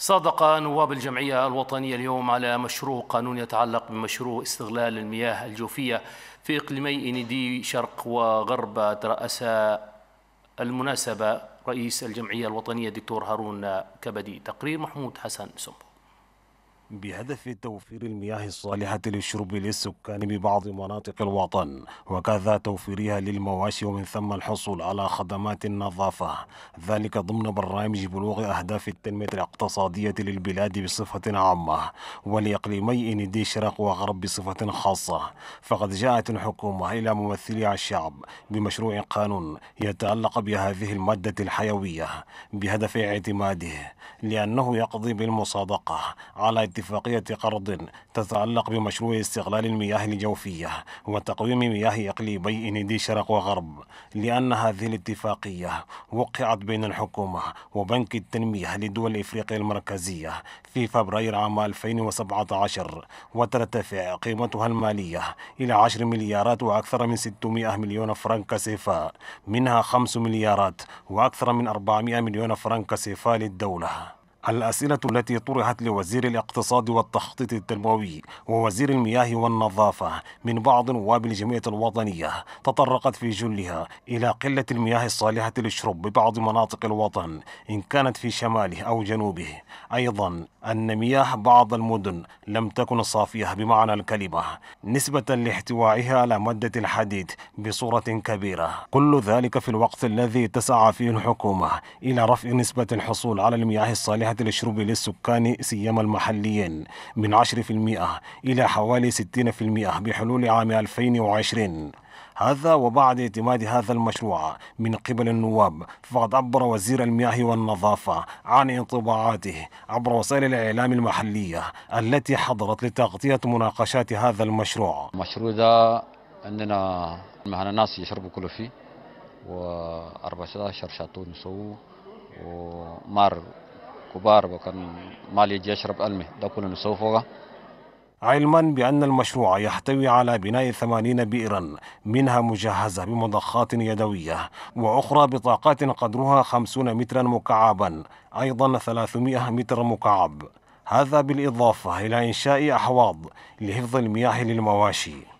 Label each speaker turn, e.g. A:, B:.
A: صادق نواب الجمعية الوطنية اليوم على مشروع قانون يتعلق بمشروع استغلال المياه الجوفية في إقليمي إندي شرق وغرب ترأس المناسبة رئيس الجمعية الوطنية دكتور هارون كبدي تقرير محمود حسن سمو
B: بهدف توفير المياه الصالحة للشرب للسكان ببعض مناطق الوطن وكذا توفيرها للمواشي ومن ثم الحصول على خدمات النظافة ذلك ضمن برنامج بلوغ أهداف التنمية الاقتصادية للبلاد بصفة عامة ولإقليمي إندي شرق وغرب بصفة خاصة فقد جاءت الحكومة إلى ممثلي الشعب بمشروع قانون يتعلق بهذه المادة الحيوية بهدف اعتماده لأنه يقضي بالمصادقة على اتفاقية قرض تتعلق بمشروع استغلال المياه الجوفية وتقويم مياه إقليمي إنيدي شرق وغرب لأن هذه الاتفاقية وقعت بين الحكومة وبنك التنمية لدول إفريقيا المركزية في فبراير عام 2017 وترتفع قيمتها المالية إلى 10 مليارات وأكثر من 600 مليون فرنك سيفا منها 5 مليارات وأكثر من 400 مليون فرنك سيفا للدولة الأسئلة التي طرحت لوزير الاقتصاد والتخطيط التنموي ووزير المياه والنظافة من بعض نواب الجمعية الوطنية تطرقت في جلها إلى قلة المياه الصالحة للشرب ببعض مناطق الوطن إن كانت في شماله أو جنوبه أيضا أن مياه بعض المدن لم تكن صافية بمعنى الكلمة نسبة لاحتوائها على مادة الحديد بصورة كبيرة كل ذلك في الوقت الذي تسعى فيه الحكومة إلى رفع نسبة الحصول على المياه الصالحة التوزيعات الشرب للسكان سيما المحليين من 10% إلى حوالي 60% بحلول عام 2020 هذا وبعد اعتماد هذا المشروع من قبل النواب فقد عبر وزير المياه والنظافة عن انطباعاته عبر وسائل الإعلام المحلية التي حضرت لتغطية مناقشات هذا المشروع
A: المشروع ده عندنا معنا ناس يشربوا كله فيه و 14 شاطون سو ومار كبار وكان مال يجي يشرب المي ده كله نسوفه علما بأن المشروع يحتوي
B: على بناء ثمانين بئرا منها مجهزة بمضخات يدوية وأخرى بطاقات قدرها خمسون مترا مكعبا أيضا ثلاثمائة متر مكعب هذا بالإضافة إلى إنشاء أحواض لحفظ المياه للمواشي